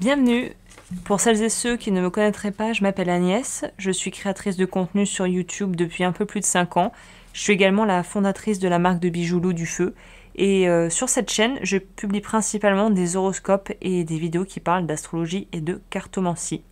Bienvenue Pour celles et ceux qui ne me connaîtraient pas, je m'appelle Agnès, je suis créatrice de contenu sur YouTube depuis un peu plus de 5 ans. Je suis également la fondatrice de la marque de bijoux Loup du Feu. Et euh, sur cette chaîne, je publie principalement des horoscopes et des vidéos qui parlent d'astrologie et de cartomancie.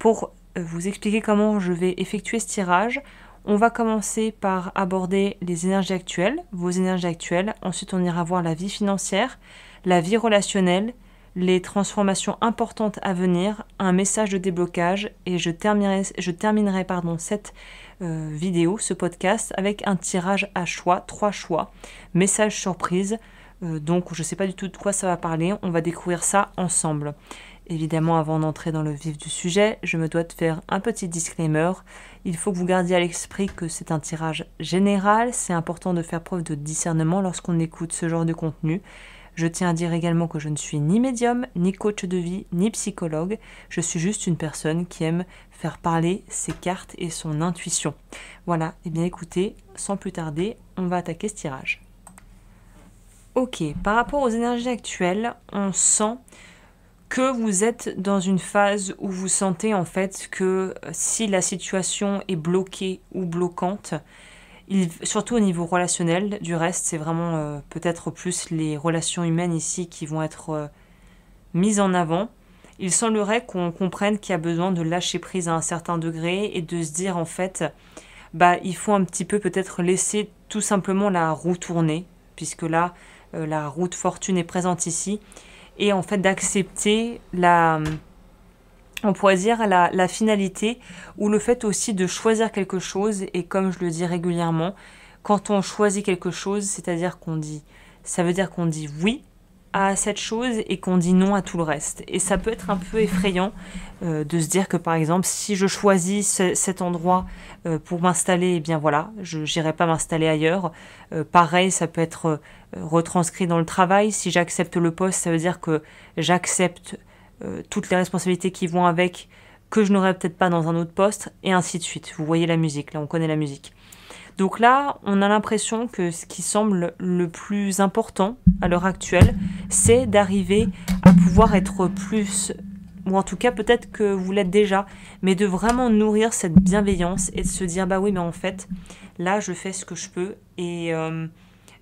Pour euh, vous expliquer comment je vais effectuer ce tirage, on va commencer par aborder les énergies actuelles, vos énergies actuelles. Ensuite, on ira voir la vie financière, la vie relationnelle, les transformations importantes à venir, un message de déblocage et je terminerai, je terminerai pardon, cette euh, vidéo, ce podcast, avec un tirage à choix, trois choix, message surprise. Euh, donc je ne sais pas du tout de quoi ça va parler, on va découvrir ça ensemble. Évidemment, avant d'entrer dans le vif du sujet, je me dois de faire un petit disclaimer. Il faut que vous gardiez à l'esprit que c'est un tirage général, c'est important de faire preuve de discernement lorsqu'on écoute ce genre de contenu. Je tiens à dire également que je ne suis ni médium, ni coach de vie, ni psychologue. Je suis juste une personne qui aime faire parler ses cartes et son intuition. Voilà, et eh bien écoutez, sans plus tarder, on va attaquer ce tirage. Ok, par rapport aux énergies actuelles, on sent que vous êtes dans une phase où vous sentez en fait que si la situation est bloquée ou bloquante, surtout au niveau relationnel, du reste, c'est vraiment euh, peut-être plus les relations humaines ici qui vont être euh, mises en avant. Il semblerait qu'on comprenne qu'il y a besoin de lâcher prise à un certain degré et de se dire en fait, bah il faut un petit peu peut-être laisser tout simplement la roue tourner, puisque là euh, la route fortune est présente ici, et en fait d'accepter la on pourrait dire la, finalité ou le fait aussi de choisir quelque chose et comme je le dis régulièrement, quand on choisit quelque chose, c'est-à-dire qu'on dit, ça veut dire qu'on dit oui à cette chose et qu'on dit non à tout le reste. Et ça peut être un peu effrayant euh, de se dire que par exemple, si je choisis cet endroit euh, pour m'installer, eh bien voilà, je n'irai pas m'installer ailleurs. Euh, pareil, ça peut être retranscrit dans le travail. Si j'accepte le poste, ça veut dire que j'accepte euh, toutes les responsabilités qui vont avec, que je n'aurais peut-être pas dans un autre poste, et ainsi de suite. Vous voyez la musique, là on connaît la musique. Donc là, on a l'impression que ce qui semble le plus important à l'heure actuelle, c'est d'arriver à pouvoir être plus, ou en tout cas peut-être que vous l'êtes déjà, mais de vraiment nourrir cette bienveillance et de se dire bah oui mais en fait, là je fais ce que je peux et euh,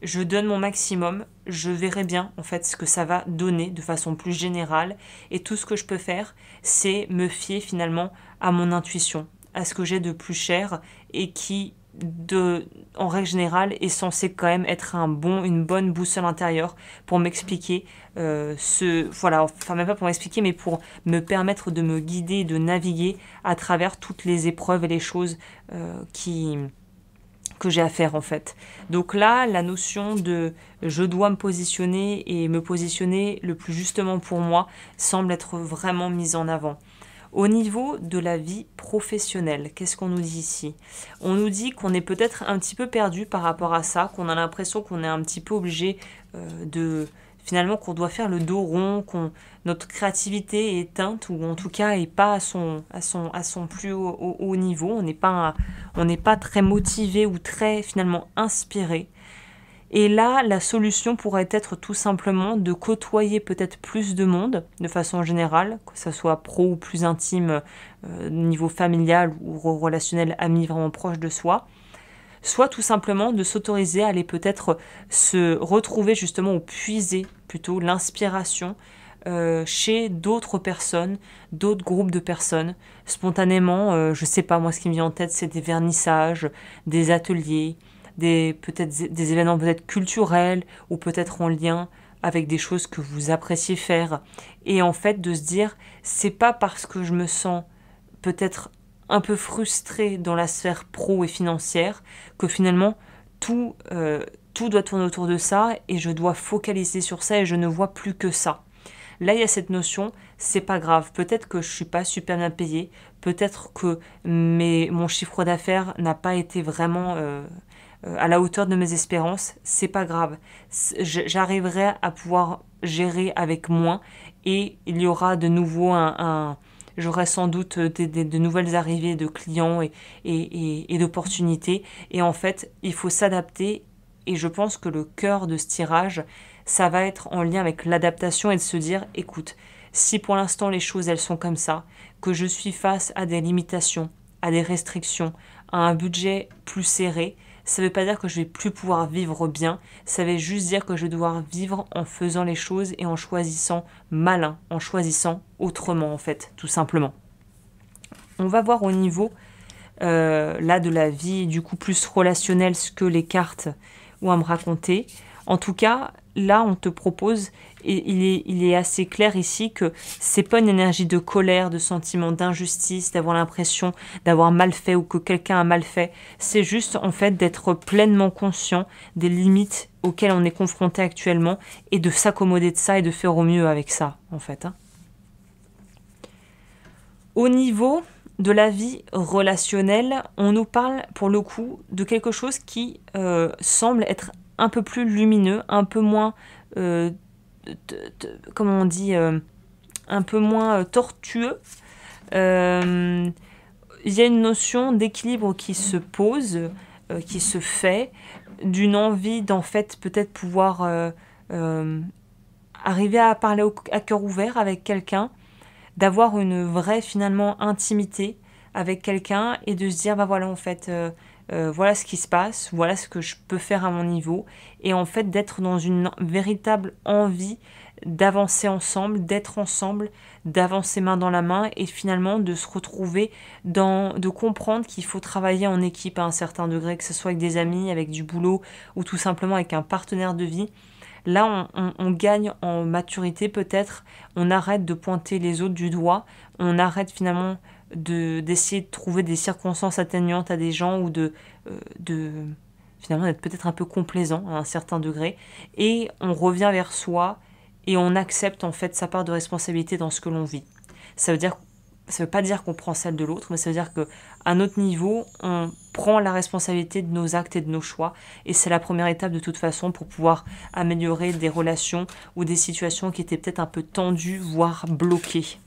je donne mon maximum je verrai bien en fait ce que ça va donner de façon plus générale et tout ce que je peux faire c'est me fier finalement à mon intuition, à ce que j'ai de plus cher et qui de, en règle générale, est censé quand même être un bon, une bonne boussole intérieure pour m'expliquer euh, ce, voilà, enfin même pas pour m'expliquer, mais pour me permettre de me guider, de naviguer à travers toutes les épreuves et les choses euh, qui, que j'ai à faire en fait. Donc là, la notion de je dois me positionner et me positionner le plus justement pour moi semble être vraiment mise en avant. Au niveau de la vie professionnelle, qu'est-ce qu'on nous dit ici On nous dit qu'on est peut-être un petit peu perdu par rapport à ça, qu'on a l'impression qu'on est un petit peu obligé euh, de finalement qu'on doit faire le dos rond, qu'on notre créativité est teinte ou en tout cas est pas à son à son à son plus haut, niveau. On n'est pas on n'est pas très motivé ou très finalement inspiré. Et là, la solution pourrait être tout simplement de côtoyer peut-être plus de monde, de façon générale, que ce soit pro ou plus intime, euh, niveau familial ou relationnel, amis vraiment proche de soi, soit tout simplement de s'autoriser à aller peut-être euh, se retrouver justement ou puiser plutôt l'inspiration euh, chez d'autres personnes, d'autres groupes de personnes. Spontanément, euh, je sais pas, moi ce qui me vient en tête, c'est des vernissages, des ateliers, des peut-être des événements peut-être culturels ou peut-être en lien avec des choses que vous appréciez faire. Et en fait, de se dire, c'est pas parce que je me sens peut-être un peu frustré dans la sphère pro et financière que finalement tout, euh, tout doit tourner autour de ça et je dois focaliser sur ça et je ne vois plus que ça. Là, il y a cette notion, c'est pas grave. Peut-être que je suis pas super bien payé, peut-être que mes, mon chiffre d'affaires n'a pas été vraiment euh, euh, à la hauteur de mes espérances. C'est pas grave. J'arriverai à pouvoir gérer avec moins et il y aura de nouveau un J'aurai sans doute euh, de nouvelles arrivées de clients et, et, et, et d'opportunités. Et en fait, il faut s'adapter. Et je pense que le cœur de ce tirage, ça va être en lien avec l'adaptation et de se dire, écoute, si pour l'instant les choses elles sont comme ça, que je suis face à des limitations, à des restrictions, à un budget plus serré, ça ne veut pas dire que je vais plus pouvoir vivre bien, ça veut juste dire que je vais devoir vivre en faisant les choses et en choisissant malin, en choisissant autrement en fait, tout simplement. On va voir au niveau euh, là de la vie du coup plus relationnel, ce que les cartes à me raconter. En tout cas, là on te propose il est, assez clair ici que c'est pas une énergie de colère, de sentiment d'injustice, d'avoir l'impression d'avoir mal fait ou que quelqu'un a mal fait. C'est juste en fait d'être pleinement conscient des limites auxquelles on est confronté actuellement et de s'accommoder de ça et de faire au mieux avec ça en fait. Hein. Au niveau de la vie relationnelle, on nous parle pour le coup de quelque chose qui euh, semble être un peu plus lumineux, un peu moins euh, comment on dit, euh, un peu moins euh, tortueux, euh, il y a une notion d'équilibre qui se pose, qui se fait, d'une envie d'en fait peut-être pouvoir arriver à parler à cœur ouvert avec quelqu'un, d'avoir une vraie finalement intimité avec quelqu'un et de se dire bah voilà en fait euh, voilà ce qui se passe, voilà ce que je peux faire à mon niveau, et en fait d'être dans une véritable envie d'avancer ensemble, d'être ensemble, d'avancer main dans la main et finalement de se retrouver dans de comprendre qu'il faut travailler en équipe à un certain degré que ce soit avec des amis, avec du boulot ou tout simplement avec un partenaire de vie. Là, on gagne en maturité peut-être, on arrête de pointer les autres du doigt, on arrête finalement d'essayer de, trouver des circonstances atténuantes à des gens ou euh, de, finalement d'être peut-être un peu complaisant à un certain degré. Et on revient vers soi et on accepte en fait sa part de responsabilité dans ce que l'on vit. Ça veut veut pas dire qu'on prend celle de l'autre, mais ça veut dire qu'à un autre niveau, on prend la responsabilité de nos actes et de nos choix, et c'est la première étape de toute façon pour pouvoir améliorer des relations ou des situations qui étaient peut-être un peu tendues, voire bloquées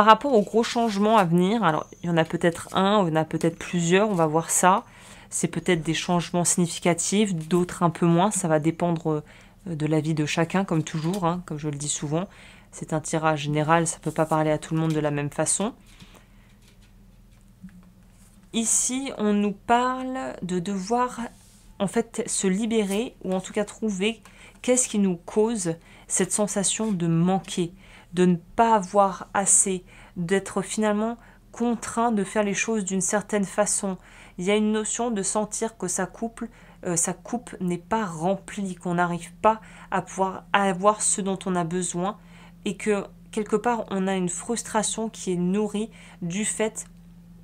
par rapport aux gros changements à venir, alors il y en a peut-être un, il y en a peut-être plusieurs, on va voir ça. C'est peut-être des changements significatifs, d'autres un peu moins, ça va dépendre euh, de la vie de chacun, comme toujours, hein, comme je le dis souvent. C'est un tirage général, ça ne peut pas parler à tout le monde de la même façon. Ici, on nous parle de devoir en fait se libérer ou en tout cas trouver qu'est-ce qui nous cause cette sensation de manquer, de ne pas avoir assez, d'être finalement contraint de faire les choses d'une certaine façon. Il y a une notion de sentir que sa euh, sa coupe n'est pas remplie, qu'on n'arrive pas à pouvoir avoir ce dont on a besoin et que quelque part on a une frustration qui est nourrie du fait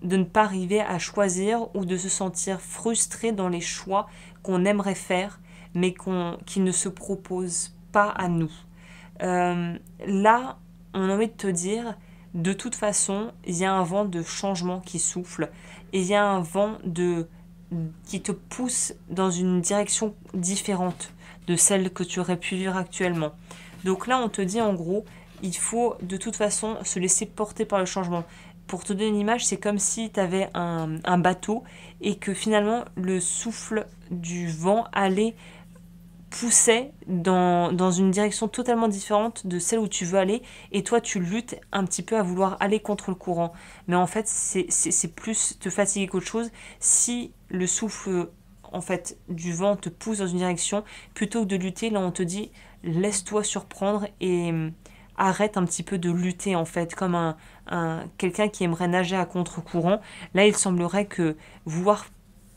de ne pas arriver à choisir ou de se sentir frustré dans les choix qu'on aimerait faire mais qu'on qui ne se proposent pas à nous. Euh, là, on a envie de te dire, de toute façon, il y a un vent de changement qui souffle et il y a un vent de qui te pousse dans une direction différente de celle que tu aurais pu vivre actuellement. Donc là, on te dit en gros, il faut de toute façon se laisser porter par le changement. Pour te donner une image, c'est comme si tu avais un, bateau et que finalement le souffle du vent allait poussait dans, une direction totalement différente de celle où tu veux aller et toi tu luttes un petit peu à vouloir aller contre le courant. Mais en fait c'est plus te fatiguer qu'autre chose si le souffle en fait du vent te pousse dans une direction plutôt que de lutter là on te dit laisse-toi surprendre et hum, arrête un petit peu de lutter en fait comme un, un quelqu'un qui aimerait nager à contre-courant. Là il semblerait que vouloir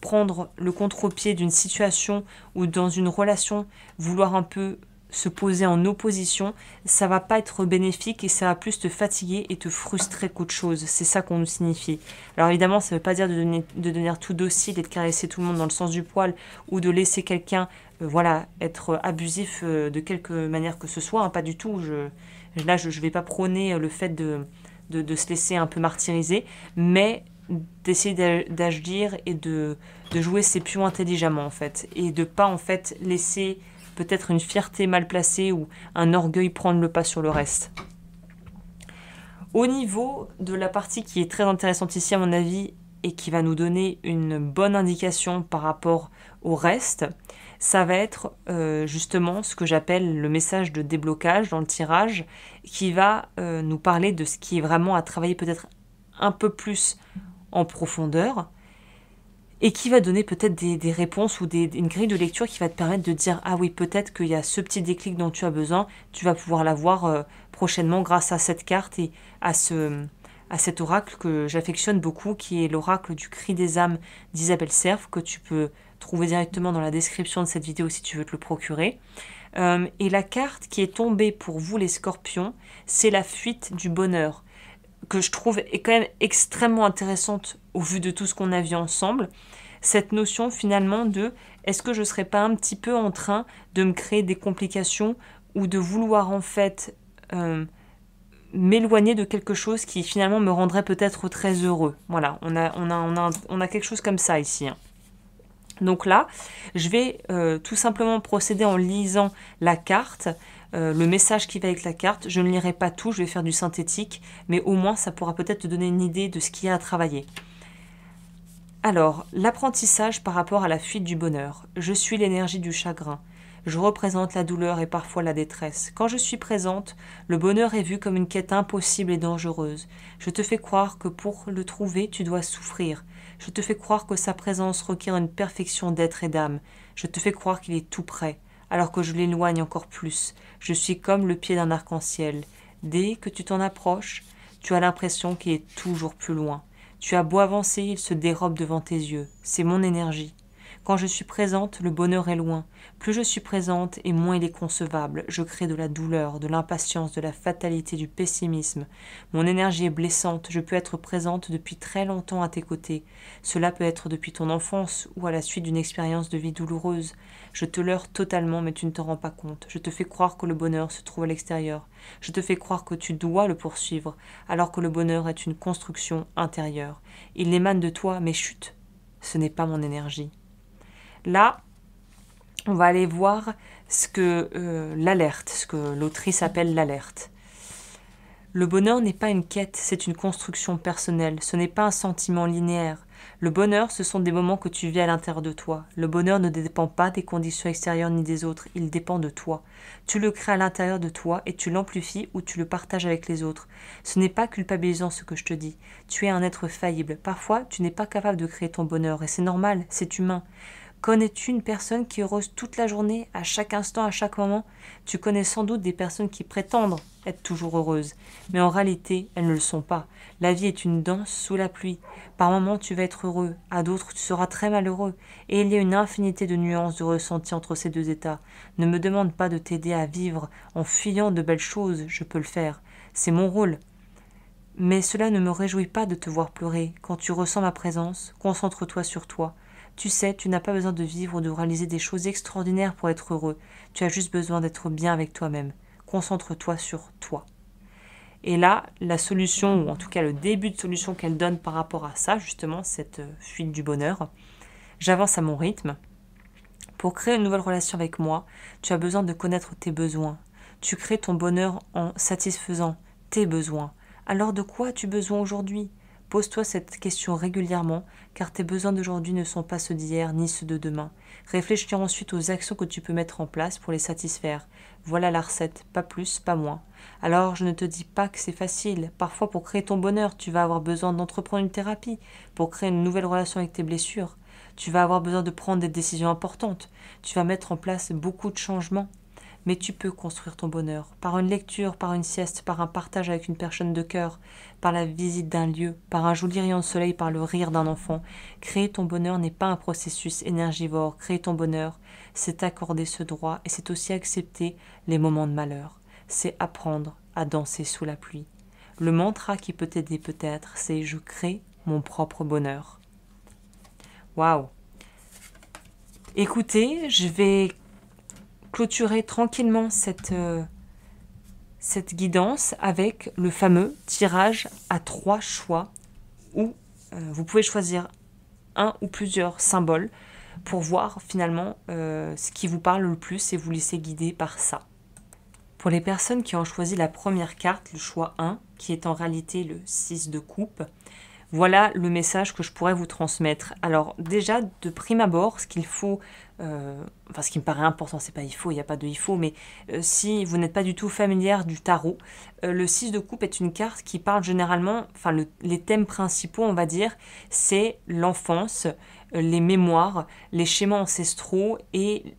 prendre le contre-pied d'une situation ou dans une relation, vouloir un peu se poser en opposition, ça va pas être bénéfique et ça va plus te fatiguer et te frustrer qu'autre chose. C'est ça qu'on nous signifie. Alors évidemment, ça ne veut pas dire de, devenir tout docile et de caresser tout le monde dans le sens du poil ou de laisser quelqu'un euh, voilà, être euh, abusif euh, de quelque manière que ce soit. Hein, pas du tout. Je, là, je ne vais pas prôner le fait de, de, de se laisser un peu martyriser. Mais d'essayer d'agir et de, jouer ses pions intelligemment en fait et de pas en fait laisser peut-être une fierté mal placée ou un orgueil prendre le pas sur le reste. Au niveau de la partie qui est très intéressante ici à mon avis et qui va nous donner une bonne indication par rapport au reste, ça va être euh, justement ce que j'appelle le message de déblocage dans le tirage qui va euh, nous parler de ce qui est vraiment à travailler peut-être un peu plus en profondeur et qui va donner peut-être des, réponses ou des, une grille de lecture qui va te permettre de dire ah oui peut-être qu'il y a ce petit déclic dont tu as besoin, tu vas pouvoir l'avoir euh, prochainement grâce à cette carte et à ce à cet oracle que j'affectionne beaucoup qui est l'oracle du cri des âmes d'Isabelle Serf que tu peux trouver directement dans la description de cette vidéo si tu veux te le procurer. Euh, et la carte qui est tombée pour vous les scorpions, c'est la fuite du bonheur que je trouve est quand même extrêmement intéressante au vu de tout ce qu'on a vu ensemble, cette notion finalement de est-ce que je ne serais pas un petit peu en train de me créer des complications ou de vouloir en fait euh, m'éloigner de quelque chose qui finalement me rendrait peut-être très heureux. Voilà, on a, on a, quelque chose comme ça ici. Hein. Donc là, je vais euh, tout simplement procéder en lisant la carte euh, le message qui va avec la carte. Je ne lirai pas tout, je vais faire du synthétique, mais au moins ça pourra peut-être te donner une idée de ce qu'il y a à travailler. Alors, l'apprentissage par rapport à la fuite du bonheur. Je suis l'énergie du chagrin. Je représente la douleur et parfois la détresse. Quand je suis présente, le bonheur est vu comme une quête impossible et dangereuse. Je te fais croire que pour le trouver, tu dois souffrir. Je te fais croire que sa présence requiert une perfection d'être et d'âme. Je te fais croire qu'il est tout prêt alors que je l'éloigne encore plus. Je suis comme le pied d'un arc-en-ciel. Dès que tu t'en approches, tu as l'impression qu'il est toujours plus loin. Tu as beau avancer, il se dérobe devant tes yeux. C'est mon énergie. Quand je suis présente, le bonheur est loin. Plus je suis présente, et moins il est concevable. Je crée de la douleur, de l'impatience, de la fatalité, du pessimisme. Mon énergie est blessante. Je peux être présente depuis très longtemps à tes côtés. Cela peut être depuis ton enfance ou à la suite d'une expérience de vie douloureuse. Je te leurre totalement, mais tu ne te rends pas compte. Je te fais croire que le bonheur se trouve à l'extérieur. Je te fais croire que tu dois le poursuivre, alors que le bonheur est une construction intérieure. Il émane de toi, mais chut, ce n'est pas mon énergie. Là, on va aller voir ce que euh, l'alerte, ce que l'autrice appelle l'alerte. Le bonheur n'est pas une quête, c'est une construction personnelle, ce n'est pas un sentiment linéaire. Le bonheur, ce sont des moments que tu vis à l'intérieur de toi. Le bonheur ne dépend pas des conditions extérieures ni des autres, il dépend de toi. Tu le crées à l'intérieur de toi et tu l'amplifies ou tu le partages avec les autres. Ce n'est pas culpabilisant ce que je te dis. Tu es un être faillible. Parfois, tu n'es pas capable de créer ton bonheur et c'est normal, c'est humain. Connais-tu une personne qui est heureuse toute la journée, à chaque instant, à chaque moment Tu connais sans doute des personnes qui prétendent être toujours heureuses, mais en réalité, elles ne le sont pas. La vie est une danse sous la pluie. Par moments, tu vas être heureux, à d'autres, tu seras très malheureux, et il y a une infinité de nuances de ressenti entre ces deux états. Ne me demande pas de t'aider à vivre en fuyant de belles choses, je peux le faire. C'est mon rôle, mais cela ne me réjouit pas de te voir pleurer. Quand tu ressens ma présence, concentre-toi sur toi. Tu sais, tu n'as pas besoin de vivre ou de réaliser des choses extraordinaires pour être heureux. Tu as juste besoin d'être bien avec toi-même. Concentre-toi sur toi. Et là, la solution, ou en tout cas le début de solution qu'elle donne par rapport à ça, justement, cette euh, fuite du bonheur, j'avance à mon rythme. Pour créer une nouvelle relation avec moi, tu as besoin de connaître tes besoins. Tu crées ton bonheur en satisfaisant tes besoins. Alors de quoi as-tu besoin aujourd'hui Pose-toi cette question régulièrement, car tes besoins d'aujourd'hui ne sont pas ceux d'hier ni ceux de demain. Réfléchis ensuite aux actions que tu peux mettre en place pour les satisfaire. Voilà la recette, pas plus, pas moins. Alors je ne te dis pas que c'est facile. Parfois pour créer ton bonheur, tu vas avoir besoin d'entreprendre une thérapie, pour créer une nouvelle relation avec tes blessures. Tu vas avoir besoin de prendre des décisions importantes. Tu vas mettre en place beaucoup de changements mais tu peux construire ton bonheur par une lecture, par une sieste, par un partage avec une personne de cœur, par la visite d'un lieu, par un joli rayon de soleil, par le rire d'un enfant. Créer ton bonheur n'est pas un processus énergivore. Créer ton bonheur, c'est accorder ce droit et c'est aussi accepter les moments de malheur. C'est apprendre à danser sous la pluie. Le mantra qui peut t'aider peut-être, c'est je crée mon propre bonheur. Waouh Écoutez, je vais clôturer tranquillement cette, euh, cette guidance avec le fameux tirage à trois choix où euh, vous pouvez choisir un ou plusieurs symboles pour voir finalement euh, ce qui vous parle le plus et vous laisser guider par ça. Pour les personnes qui ont choisi la première carte, le choix 1, qui est en réalité le 6 de coupe, voilà le message que je pourrais vous transmettre. Alors déjà, de prime abord, ce qu'il faut euh, enfin ce qui me paraît important, c'est pas il faut, il n'y a pas de il faut, mais euh, si vous n'êtes pas du tout familière du tarot, euh, le 6 de coupe est une carte qui parle généralement, enfin les thèmes principaux on va dire, c'est l'enfance, les mémoires, les schémas ancestraux et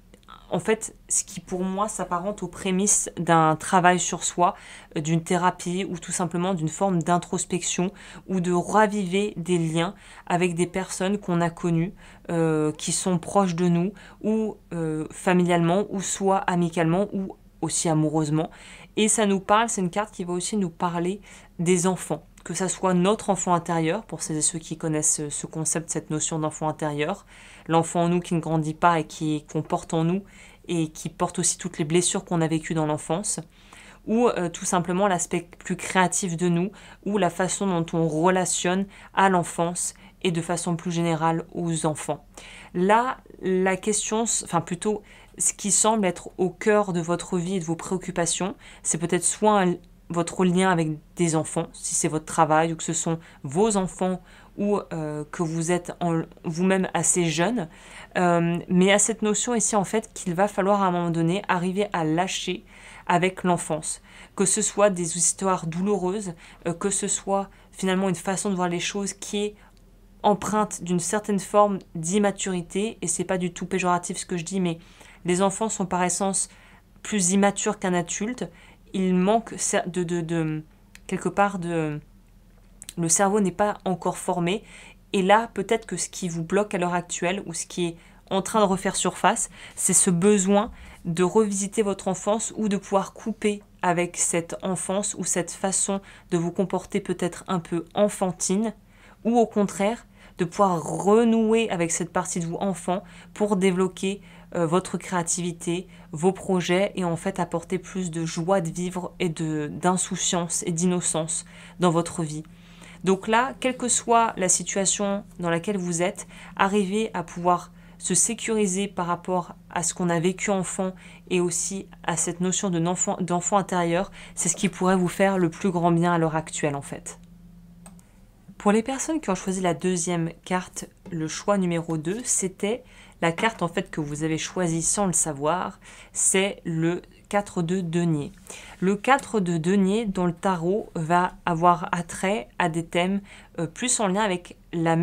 en fait ce qui pour moi s'apparente aux prémices d'un travail sur soi, euh, d'une thérapie ou tout simplement d'une forme d'introspection ou de raviver des liens avec des personnes qu'on a connues, euh, qui sont proches de nous ou euh, familialement ou soit amicalement ou aussi amoureusement. Et ça nous parle, c'est une carte qui va aussi nous parler des enfants que ça soit notre enfant intérieur, pour celles et ceux qui connaissent ce concept, cette notion d'enfant intérieur, l'enfant en nous qui ne grandit pas et qui qu'on porte en nous et qui porte aussi toutes les blessures qu'on a vécues dans l'enfance, ou euh, tout simplement l'aspect plus créatif de nous, ou la façon dont on relationne à l'enfance et de façon plus générale aux enfants. Là, la question, enfin plutôt ce qui semble être au cœur de votre vie et de vos préoccupations, c'est peut-être soit un, votre lien avec des enfants, si c'est votre travail ou que ce sont vos enfants ou euh, que vous êtes vous-même assez jeune. Euh, mais à cette notion ici, en fait, qu'il va falloir à un moment donné arriver à lâcher avec l'enfance. Que ce soit des histoires douloureuses, euh, que ce soit finalement une façon de voir les choses qui est empreinte d'une certaine forme d'immaturité, et c'est pas du tout péjoratif ce que je dis, mais les enfants sont par essence plus immatures qu'un adulte, il manque de, de, de quelque part de le cerveau n'est pas encore formé et là peut-être que ce qui vous bloque à l'heure actuelle ou ce qui est en train de refaire surface, c'est ce besoin de revisiter votre enfance ou de pouvoir couper avec cette enfance ou cette façon de vous comporter peut-être un peu enfantine ou au contraire de pouvoir renouer avec cette partie de vous enfant pour débloquer euh, votre créativité, vos projets et en fait apporter plus de joie de vivre et d'insouciance et d'innocence dans votre vie. Donc là, quelle que soit la situation dans laquelle vous êtes, arriver à pouvoir se sécuriser par rapport à ce qu'on a vécu enfant et aussi à cette notion d'enfant intérieur, c'est ce qui pourrait vous faire le plus grand bien à l'heure actuelle en fait. Pour les personnes qui ont choisi la deuxième carte, le choix numéro 2, c'était la carte en fait que vous avez choisie sans le savoir, c'est le 4 de denier. Le 4 de denier dont le tarot va avoir attrait à des thèmes euh, plus en lien avec la,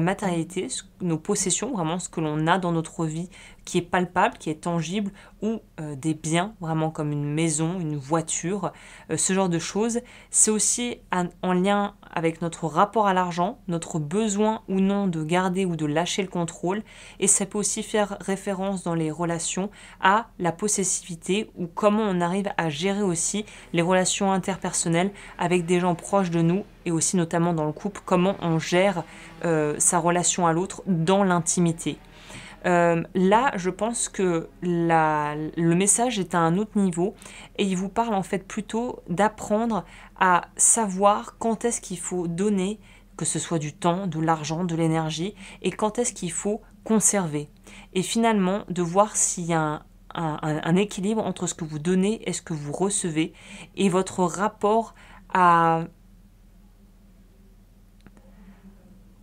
matérialité, nos possessions, vraiment ce que l'on a dans notre vie qui est palpable, qui est tangible, ou euh, des biens, vraiment comme une maison, une voiture, euh, ce genre de choses. C'est aussi en lien avec notre rapport à l'argent, notre besoin ou non de garder ou de lâcher le contrôle, et ça peut aussi faire référence dans les relations à la possessivité ou comment on arrive à gérer aussi les relations interpersonnelles avec des gens proches de nous et aussi notamment dans le couple, comment on gère euh, sa relation à l'autre dans l'intimité. Euh, là, je pense que le message est à un autre niveau et il vous parle en fait plutôt d'apprendre à savoir quand est-ce qu'il faut donner, que ce soit du temps, de l'argent, de l'énergie, et quand est-ce qu'il faut conserver. Et finalement, de voir s'il y a un, un, équilibre entre ce que vous donnez et ce que vous recevez et votre rapport à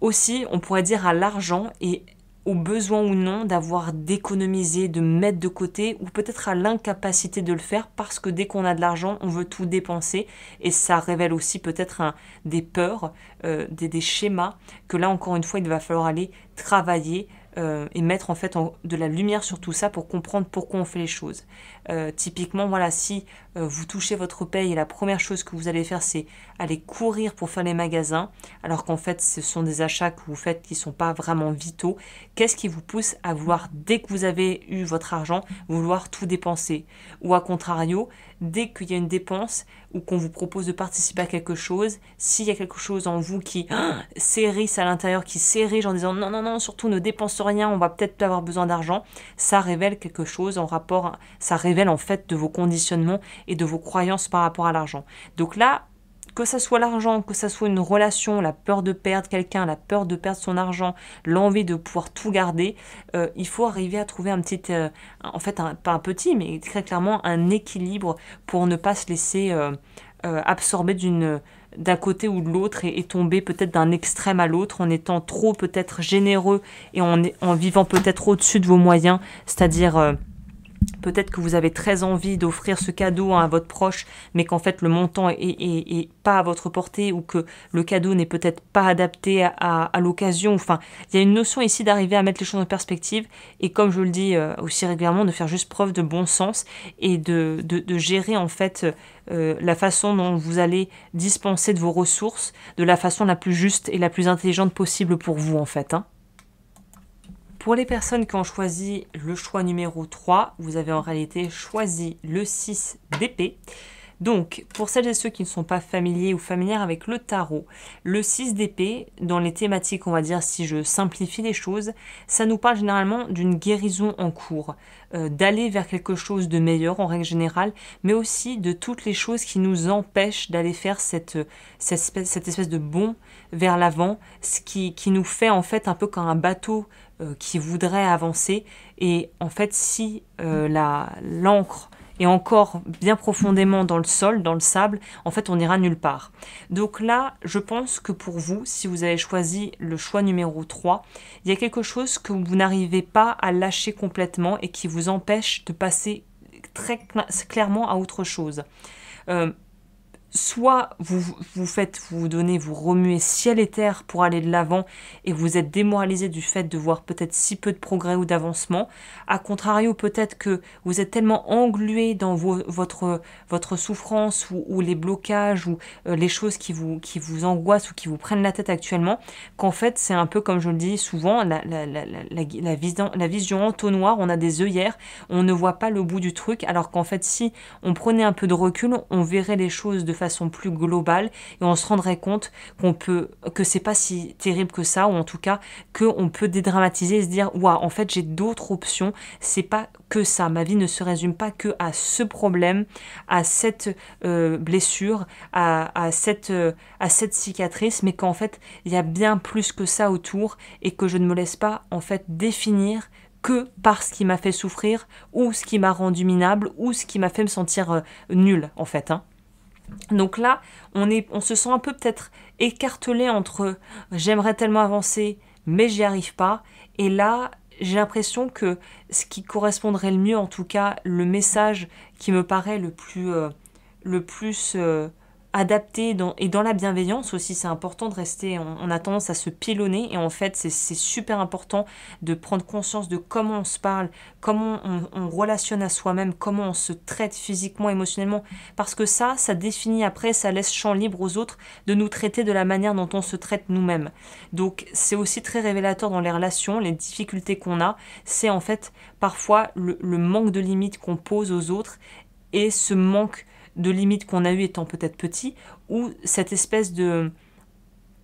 aussi on pourrait dire à l'argent et au besoin ou non d'avoir d'économiser, de mettre de côté ou peut-être à l'incapacité de le faire parce que dès qu'on a de l'argent, on veut tout dépenser et ça révèle aussi peut-être des peurs, euh, des schémas que là encore une fois il va falloir aller travailler euh, et mettre en fait de la lumière sur tout ça pour comprendre pourquoi on fait les choses. Euh, typiquement, voilà, si euh, vous touchez votre paye et la première chose que vous allez faire, c'est aller courir pour faire les magasins, alors qu'en fait, ce sont des achats que vous faites qui sont pas vraiment vitaux, qu'est-ce qui vous pousse à vouloir, dès que vous avez eu votre argent, vouloir tout dépenser Ou à contrario, dès qu'il y a une dépense ou qu'on vous propose de participer à quelque chose, s'il y a quelque chose en vous qui hein, s'érisse à l'intérieur, qui s'érige en disant non, non, non, surtout ne dépense rien, on va peut-être avoir besoin d'argent, ça révèle quelque chose en rapport, ça révèle en fait de vos conditionnements et de vos croyances par rapport à l'argent. Donc là, que ça soit l'argent, que ça soit une relation, la peur de perdre quelqu'un, la peur de perdre son argent, l'envie de pouvoir tout garder, euh, il faut arriver à trouver un petit, euh, en fait, un, pas un petit, mais très clairement un équilibre pour ne pas se laisser euh, absorber d'une d'un côté ou de l'autre et, tomber peut-être d'un extrême à l'autre en étant trop peut-être généreux et en vivant peut-être au-dessus de vos moyens, c'est-à-dire Peut-être que vous avez très envie d'offrir ce cadeau à votre proche, mais qu'en fait le montant est, pas à votre portée ou que le cadeau n'est peut-être pas adapté à, l'occasion. Enfin, il y a une notion ici d'arriver à mettre les choses en perspective et comme je le dis euh, aussi régulièrement, de faire juste preuve de bon sens et de, gérer en fait euh, la façon dont vous allez dispenser de vos ressources de la façon la plus juste et la plus intelligente possible pour vous en fait. Hein. Pour les personnes qui ont choisi le choix numéro 3, vous avez en réalité choisi le 6 d'épée. Donc, pour celles et ceux qui ne sont pas familiers ou familières avec le tarot, le 6 d'épée, dans les thématiques, on va dire, si je simplifie les choses, ça nous parle généralement d'une guérison en cours, euh, d'aller vers quelque chose de meilleur en règle générale, mais aussi de toutes les choses qui nous empêchent d'aller faire cette, espèce, de bond vers l'avant, ce qui nous fait en fait un peu comme un bateau euh, qui voudraient avancer. Et en fait, si euh, la l'encre est encore bien profondément dans le sol, dans le sable, en fait, on n'ira nulle part. Donc là, je pense que pour vous, si vous avez choisi le choix numéro 3, il y a quelque chose que vous n'arrivez pas à lâcher complètement et qui vous empêche de passer très clairement à autre chose. Euh, soit vous vous faites, vous vous donnez, vous remuez ciel et terre pour aller de l'avant et vous êtes démoralisé du fait de voir peut-être si peu de progrès ou d'avancement. à contrario, peut-être que vous êtes tellement englué dans votre, votre souffrance ou, les blocages ou euh, les choses qui vous, qui vous angoissent ou qui vous prennent la tête actuellement qu'en fait, c'est un peu comme je le dis souvent, la, la, vision, la vision entonnoir, on a des œillères, on ne voit pas le bout du truc, alors qu'en fait, si on prenait un peu de recul, on verrait les choses de façon façon plus globale et on se rendrait compte qu'on peut que c'est pas si terrible que ça ou en tout cas que on peut dédramatiser et se dire waouh en fait j'ai d'autres options c'est pas que ça ma vie ne se résume pas que à ce problème à cette euh, blessure à, cette euh, à cette cicatrice mais qu'en fait il y a bien plus que ça autour et que je ne me laisse pas en fait définir que par ce qui m'a fait souffrir ou ce qui m'a rendu minable ou ce qui m'a fait me sentir euh, nul en fait. Hein. Donc là, on, se sent un peu peut-être écartelé entre euh, j'aimerais tellement avancer, mais j'y arrive pas. Et là, j'ai l'impression que ce qui correspondrait le mieux, en tout cas, le message qui me paraît le plus, euh, le plus euh, adapté et dans la bienveillance aussi, c'est important de rester, on, a tendance à se pilonner et en fait c'est super important de prendre conscience de comment on se parle, comment on, relationne à soi-même, comment on se traite physiquement, émotionnellement, parce que ça, ça définit après, ça laisse champ libre aux autres de nous traiter de la manière dont on se traite nous-mêmes. Donc c'est aussi très révélateur dans les relations, les difficultés qu'on a, c'est en fait parfois le manque de limites qu'on pose aux autres et ce manque de limites qu'on a eu étant peut-être petit, ou cette espèce de,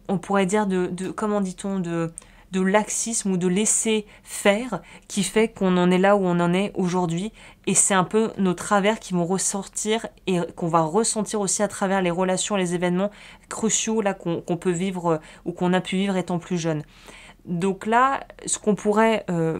on pourrait dire, de, comment dit-on, de, de laxisme ou de laisser faire qui fait qu'on en est là où on en est aujourd'hui. Et c'est un peu nos travers qui vont ressortir et qu'on va ressentir aussi à travers les relations, les événements cruciaux là qu'on peut vivre euh, ou qu'on a pu vivre étant plus jeune. Donc là, ce qu'on pourrait euh,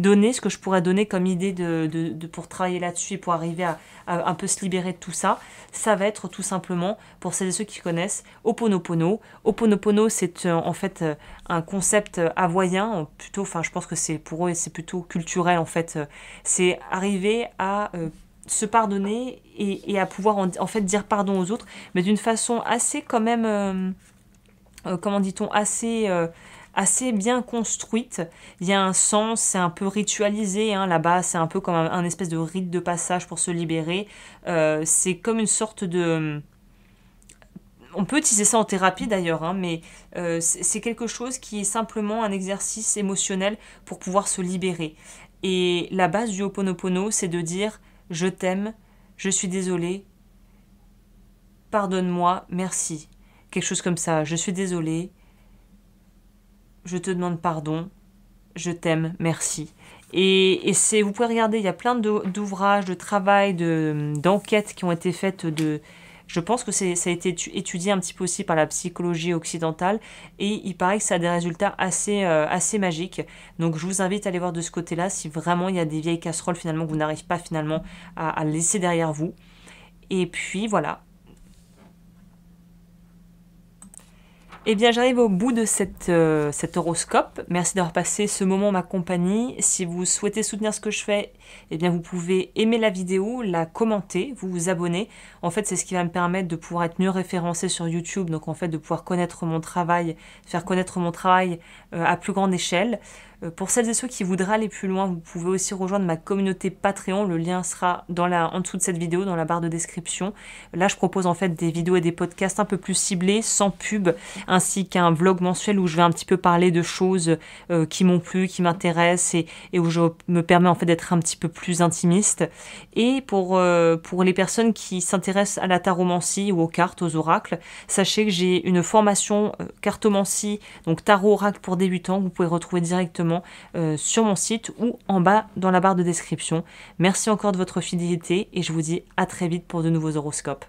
donner, ce que je pourrais donner comme idée de, pour travailler là-dessus et pour arriver à, un peu se libérer de tout ça, ça va être tout simplement, pour celles et ceux qui connaissent, Oponopono. Oponopono, c'est euh, en fait euh, un concept euh, hawaïen, plutôt, enfin je pense que c'est pour eux, c'est plutôt culturel en fait. C'est arriver à se pardonner et, à pouvoir en, fait dire pardon aux autres, mais d'une façon assez quand même... comment dit-on, assez assez bien construite. Il y a un sens, c'est un peu ritualisé hein, là-bas, c'est un peu comme un, espèce de rite de passage pour se libérer. Euh, c'est comme une sorte de... Euh, on peut utiliser ça en thérapie d'ailleurs, hein, mais euh, c'est quelque chose qui est simplement un exercice émotionnel pour pouvoir se libérer. Et la base du hoponopono c'est de dire je t'aime, je suis désolé, pardonne-moi, merci. Quelque chose comme ça, je suis désolé, je te demande pardon, je t'aime, merci. Et, c'est, vous pouvez regarder, il y a plein d'ouvrages, de, de travail, d'enquêtes qui ont été faites de... Je pense que ça a été étudié un petit peu aussi par la psychologie occidentale et il paraît que ça a des résultats assez, euh, assez magiques. Donc je vous invite à aller voir de ce côté-là si vraiment il y a des vieilles casseroles finalement que vous n'arrivez pas finalement à, à laisser derrière vous. Et puis voilà, Eh bien, j'arrive au bout de cette, euh, cet horoscope. Merci d'avoir passé ce moment ma compagnie. Si vous souhaitez soutenir ce que je fais, eh bien, vous pouvez aimer la vidéo, la commenter, vous vous abonner. En fait, c'est ce qui va me permettre de pouvoir être mieux référencé sur YouTube, donc en fait, de pouvoir connaître mon travail, faire connaître mon travail euh, à plus grande échelle. Euh, pour celles et ceux qui voudraient aller plus loin, vous pouvez aussi rejoindre ma communauté Patreon. Le lien sera dans la, en dessous de cette vidéo, dans la barre de description. Là, je propose en fait des vidéos et des podcasts un peu plus ciblés, sans pub, ainsi qu'un vlog mensuel où je vais un petit peu parler de choses euh, qui m'ont plu, qui m'intéressent et, où je me permets en fait d'être un petit peu plus intimiste. Et pour, euh, pour les personnes qui s'intéressent à la taromancie ou aux cartes, aux oracles, sachez que j'ai une formation cartomancie, donc tarot oracle pour débutants, que vous pouvez retrouver directement euh, sur mon site ou en bas dans la barre de description. Merci encore de votre fidélité et je vous dis à très vite pour de nouveaux horoscopes.